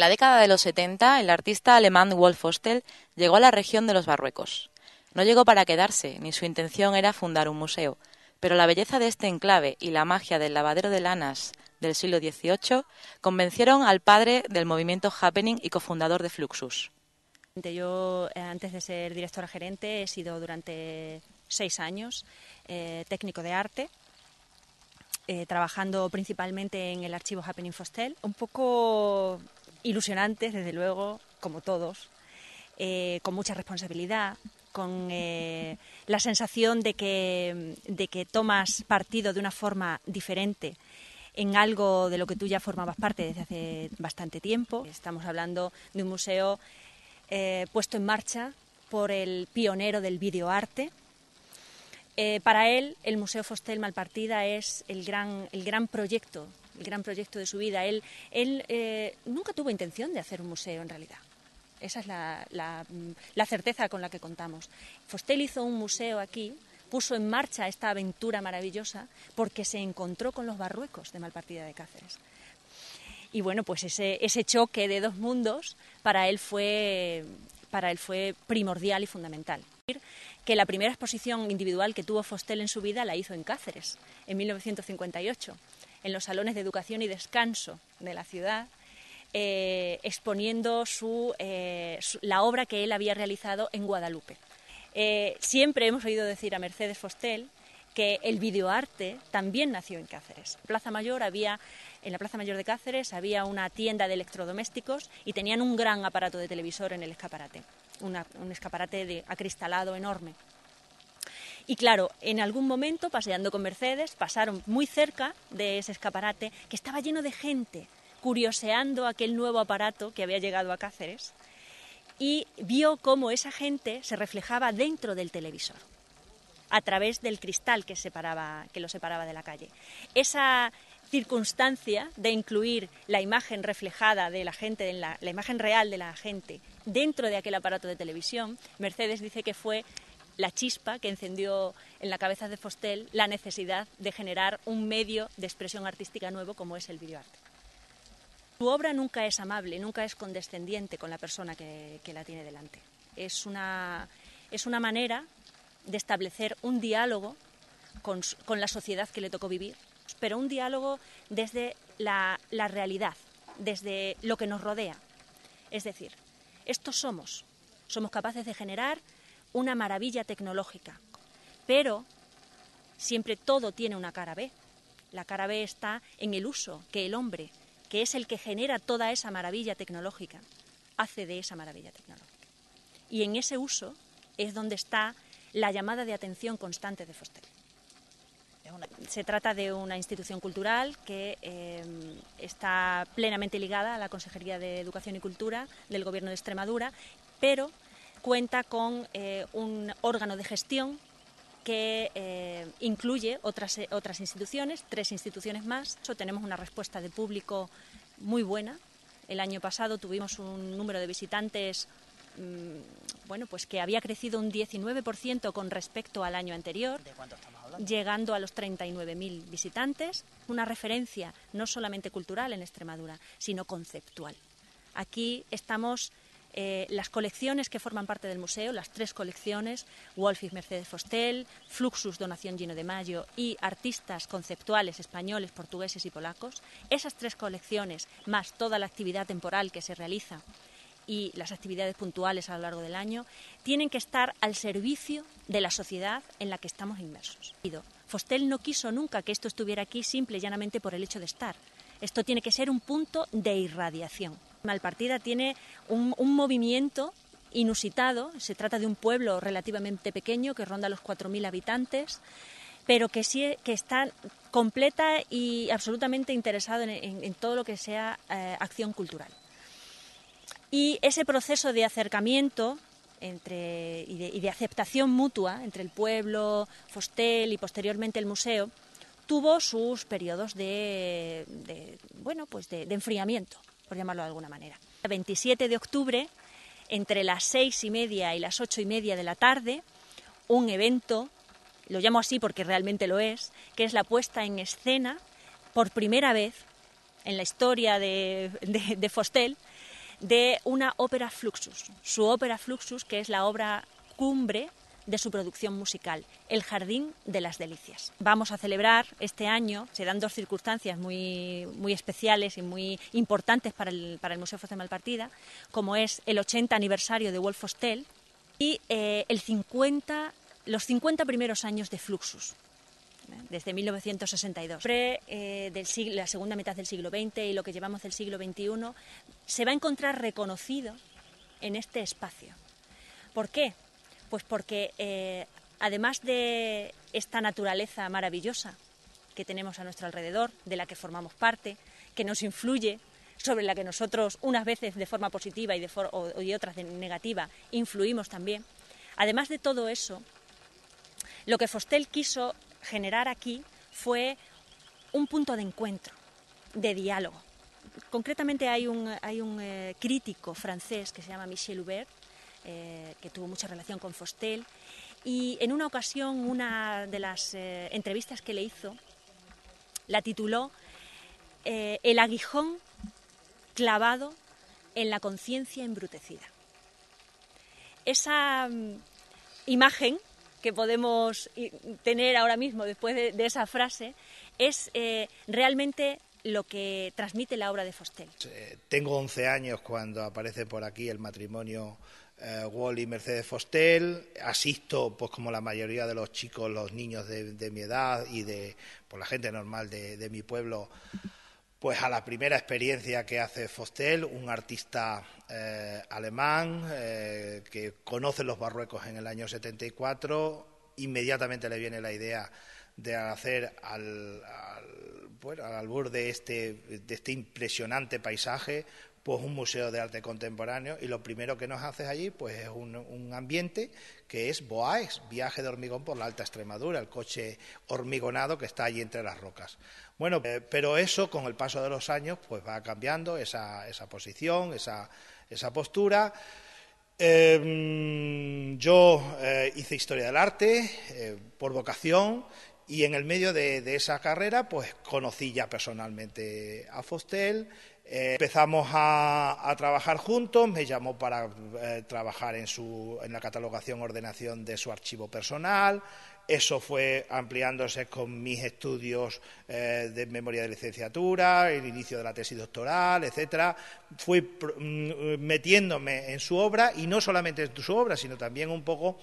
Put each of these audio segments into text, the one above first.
En la década de los 70, el artista alemán Wolf Hostel llegó a la región de los Barruecos. No llegó para quedarse, ni su intención era fundar un museo, pero la belleza de este enclave y la magia del lavadero de lanas del siglo XVIII convencieron al padre del movimiento Happening y cofundador de Fluxus. Yo, eh, antes de ser directora gerente, he sido durante seis años eh, técnico de arte, eh, trabajando principalmente en el archivo Happening Fostel. Un poco ilusionantes, desde luego, como todos, eh, con mucha responsabilidad, con eh, la sensación de que, de que tomas partido de una forma diferente en algo de lo que tú ya formabas parte desde hace bastante tiempo. Estamos hablando de un museo eh, puesto en marcha por el pionero del videoarte. para él, el Museo Fostel Malpartida es el gran, el gran proyecto el gran proyecto de su vida. Él, él eh, nunca tuvo intención de hacer un museo en realidad. Esa es mm, la, certeza con la que contamos. Fostel hizo un museo aquí, puso en marcha esta aventura maravillosa porque se encontró con los barruecos de Malpartida de Cáceres. Y bueno, pues ese, choque de dos mundos para él fue para él fue primordial y fundamental. Que la primera exposición individual que tuvo Fostel en su vida la hizo en Cáceres, en 1958 en los salones de educación y descanso de la ciudad, eh, exponiendo eh, su, la obra que él había realizado en Guadalupe. Eh, siempre hemos oído decir a Mercedes Fostel que el videoarte también nació en Cáceres. Plaza Mayor había, en la Plaza Mayor de Cáceres había una tienda de electrodomésticos y tenían un gran aparato de televisor en el escaparate, un escaparate de, acristalado enorme. Y claro, en algún momento, paseando con Mercedes, pasaron muy cerca de ese escaparate que estaba lleno de gente curioseando aquel nuevo aparato que había llegado a Cáceres y vio cómo esa gente se reflejaba dentro del televisor a través del cristal que, separaba, que lo separaba de la calle. Esa circunstancia de incluir la imagen reflejada de la gente, la, la, imagen real de la gente dentro de aquel aparato de televisión, Mercedes dice que fue la chispa que encendió en la cabeza de Fostel la necesidad de generar un medio de expresión artística nuevo como es el videoarte. Su obra nunca es amable, nunca es condescendiente con la persona que, la tiene delante. Es una, es una manera de establecer un diálogo con, la sociedad que le tocó vivir, pero un diálogo desde la, la realidad, desde lo que nos rodea. Es decir, estos somos, somos capaces de generar una maravilla tecnológica. Pero siempre todo tiene una cara B. La cara B está en el uso que el hombre, que es el que genera toda esa maravilla tecnológica, hace de esa maravilla tecnológica. Y en ese uso es donde está la llamada de atención constante de Foster. Se trata de una institución cultural que eh, está plenamente ligada a la Consejería de Educación y Cultura del Gobierno de Extremadura, pero cuenta con eh, un órgano de gestión que eh, incluye otras, eh, otras instituciones, tres instituciones más. tenemos una respuesta de público muy buena. El año pasado tuvimos un número de visitantes mm, bueno, pues que había crecido un 19% con respecto al año anterior, llegando a los 39.000 visitantes, una referencia no solamente cultural en Extremadura, sino conceptual. Aquí estamos eh, las colecciones que forman parte del museo, las tres colecciones, Wolfis Mercedes Fostel, Fluxus Donación Gino de Mayo y artistas conceptuales españoles, portugueses y polacos, esas tres colecciones, más toda la actividad temporal que se realiza y las actividades puntuales a lo largo del año, tienen que estar al servicio de la sociedad en la que estamos inmersos. Fostel no quiso nunca que esto estuviera aquí simple y llanamente por el hecho de estar. Esto tiene que ser un punto de irradiación. Malpartida tiene un, movimiento inusitado, se trata de un pueblo relativamente pequeño que ronda los 4.000 habitantes pero que sí que está completa y absolutamente interesado en, todo lo que sea eh, acción cultural. Y ese proceso de acercamiento y, de, aceptación mutua entre el pueblo, Fostel y posteriormente el museo tuvo sus periodos de, bueno, pues de, de enfriamiento por llamarlo de alguna manera. El 27 de octubre, entre las seis y media y las ocho y media de la tarde, un evento, lo llamo así porque realmente lo es, que es la puesta en escena por primera vez en la historia de, de Fostel de una ópera Fluxus, su ópera Fluxus, que es la obra cumbre de su producción musical, El Jardín de las Delicias. Vamos a celebrar este año, se dan dos circunstancias muy, muy especiales y muy importantes para el, Museo Foz de Malpartida, como es el 80 aniversario de Wolf Hostel y eh, el 50, los 50 primeros años de Fluxus, ¿eh? desde 1962. Eh, del siglo, la segunda mitad del siglo XX y lo que llevamos del siglo XXI se va a encontrar reconocido en este espacio. ¿Por qué? Pues porque eh, además de esta naturaleza maravillosa que tenemos a nuestro alrededor, de la que formamos parte, que nos influye, sobre la que nosotros unas veces de forma positiva y, de otras de negativa influimos también, además de todo eso, lo que Fostel quiso generar aquí fue un punto de encuentro, de diálogo. Concretamente hay un, hay un eh, crítico francés que se llama Michel Hubert, eh, que tuvo mucha relación con Fostel. Y en una ocasión, una de las eh, entrevistas que le hizo, la tituló eh, El aguijón clavado en la conciencia embrutecida. Esa mm, imagen que podemos tener ahora mismo después de, de esa frase es realmente lo que transmite la obra de Fostel. tengo 11 años cuando aparece por aquí el matrimonio eh, Wally Mercedes Fostel. Asisto, pues como la mayoría de los chicos, los niños de, mi edad y de por la gente normal de, mi pueblo, pues a la primera experiencia que hace Fostel, un artista eh, alemán eh, que conoce los Barruecos en el año 74. Inmediatamente le viene la idea de hacer al, al, albur este, de este impresionante paisaje pues un museo de arte contemporáneo y lo primero que nos haces allí pues es un, ambiente que es Boaes, viaje de hormigón por la alta Extremadura, el coche hormigonado que está allí entre las rocas. Bueno, eh, pero eso con el paso de los años pues va cambiando esa, posición, esa, postura. Em, yo eh, hice historia del arte eh, por vocación y en el medio de, esa carrera, pues conocí ya personalmente a Fostel, eh, empezamos a, trabajar juntos, me llamó para eh, trabajar en, la catalogación, ordenación de su archivo personal. Eso fue ampliándose con mis estudios eh, de memoria de licenciatura, el inicio de la tesis doctoral, etcétera. Fui mm, metiéndome en su obra y no solamente en su obra, sino también un poco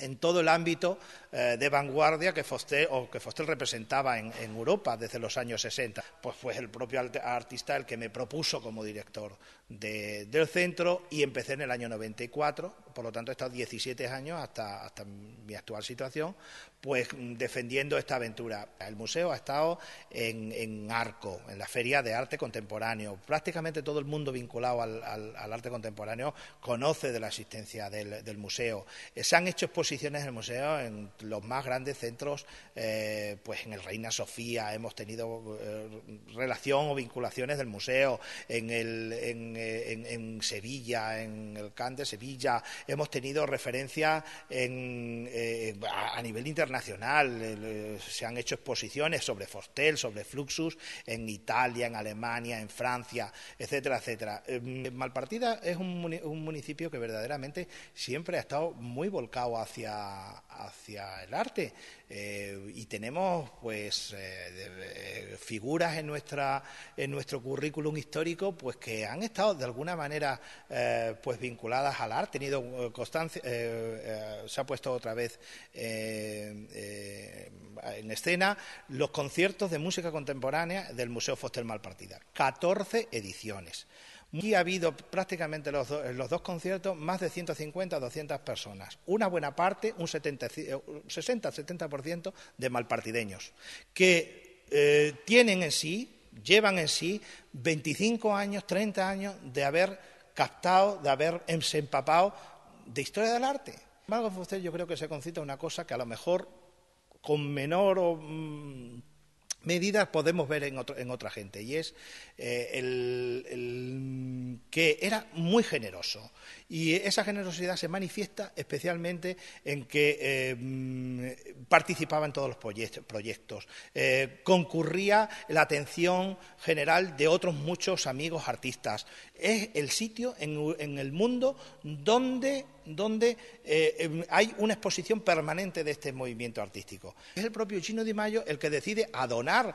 en todo el ámbito eh, de vanguardia que Foster, o que representaba en, Europa desde los años 60. Pues fue el propio artista el que me propuso como director del centro y empecé en el año 94, por lo tanto he estado 17 años hasta mi actual situación, pues defendiendo esta aventura. El museo ha estado en, Arco, en la Feria de Arte Contemporáneo. Prácticamente todo el mundo vinculado al, arte contemporáneo conoce de la existencia del, museo. Eh, se han hecho exposiciones en el museo en los más grandes centros, eh, pues en el Reina Sofía hemos tenido eh, relación o vinculaciones del museo, en, el, en, Sevilla, en el CAN de Sevilla, hemos tenido referencia a nivel internacional eh, se han hecho exposiciones sobre Forstel, sobre Fluxus, en Italia, en Alemania, en Francia, etcétera, etcétera. Eh, mm, Malpartida es un, municipio que verdaderamente siempre ha estado muy volcado hacia, hacia el arte. Eh, y tenemos pues figuras en nuestra en nuestro currículum histórico pues que han estado de alguna manera pues vinculadas al arte, tenido constancia, se ha puesto otra vez eh, en escena los conciertos de música contemporánea del Museo Foster Malpartida. 14 ediciones. Y ha habido prácticamente los los dos conciertos más de 150 200 personas. Una buena parte, un 60-70% de malpartideños, que eh, tienen en sí, llevan en sí 25 años, 30 años de haber captado, de haber empapado de historia del arte Mago Fuster yo creo que se concita una cosa que a lo mejor con menor mm, medida podemos ver en, otra gente y es eh, que era muy generoso y esa generosidad se manifiesta especialmente en que eh, mm, participaba en todos los proyectos, eh, concurría la atención general de otros muchos amigos artistas. Es el sitio en el mundo donde donde eh, em, hay una exposición permanente de este movimiento artístico. Es el propio Gino Di Mayo el que decide adonar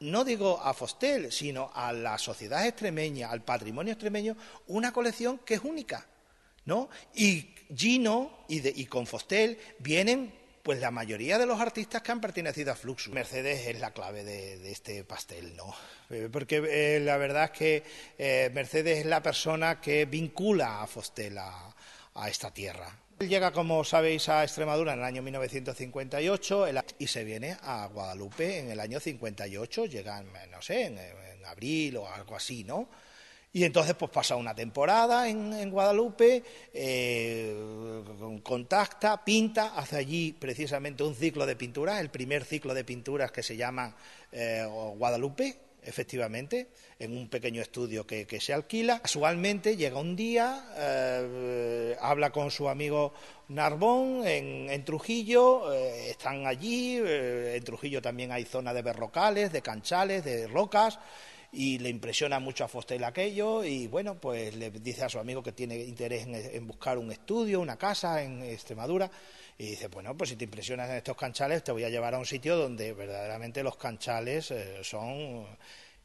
no digo a Fostel, sino a la sociedad extremeña, al patrimonio extremeño, una colección que es única, ¿no? Y Gino y, con Fostel vienen pues la mayoría de los artistas que han pertenecido a Fluxus. Mercedes es la clave de, este pastel, ¿no? Eh, porque eh, la verdad es que Mercedes es la persona que vincula a Fostel a, a esta tierra. Él llega, como sabéis, a Extremadura en el año 1958 y se viene a Guadalupe en el año 58, llega, no sé, en, abril o algo así, ¿no? Y entonces pues pasa una temporada en, Guadalupe, eh, contacta, pinta, hace allí precisamente un ciclo de pinturas, el primer ciclo de pinturas que se llama eh, Guadalupe, efectivamente, en un pequeño estudio que, se alquila. Casualmente llega un día, eh, habla con su amigo Narbón en, Trujillo, eh, están allí, eh, en Trujillo también hay zona de berrocales, de canchales, de rocas, y le impresiona mucho a Fostel aquello y bueno, pues le dice a su amigo que tiene interés en, buscar un estudio, una casa en Extremadura y dice, bueno, pues si te impresionas en estos canchales te voy a llevar a un sitio donde verdaderamente los canchales eh, son...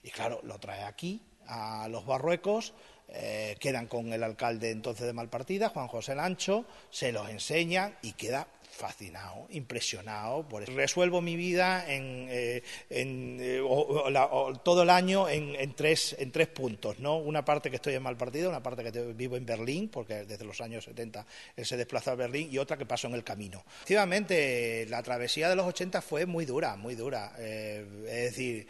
Y claro, lo trae aquí, a los Barruecos, eh, quedan con el alcalde entonces de Malpartida, Juan José Lancho, se los enseña y queda fascinado, impresionado. Resuelvo mi vida eh, eh, todo el año en, tres, en tres puntos. ¿no? Una parte que estoy en mal partido, una parte que vivo en Berlín, porque desde los años 70 él se desplazó a Berlín, y otra que paso en el camino. Efectivamente, la travesía de los 80 fue muy dura, muy dura. Eh, es decir,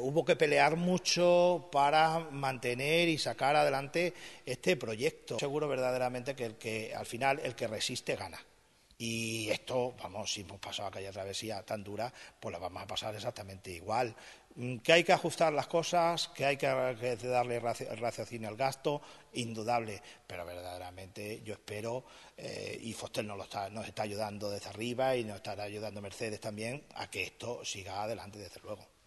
hubo que pelear mucho para mantener y sacar adelante este proyecto. Seguro verdaderamente que el que al final el que resiste gana. Y esto, vamos, si hemos pasado aquella travesía tan dura, pues la vamos a pasar exactamente igual. Mm, que hay que ajustar las cosas, que hay que darle raciocinio al gasto, indudable, pero verdaderamente yo espero, eh, y Foster nos, está, nos está ayudando desde arriba y nos estará ayudando Mercedes también, a que esto siga adelante desde luego.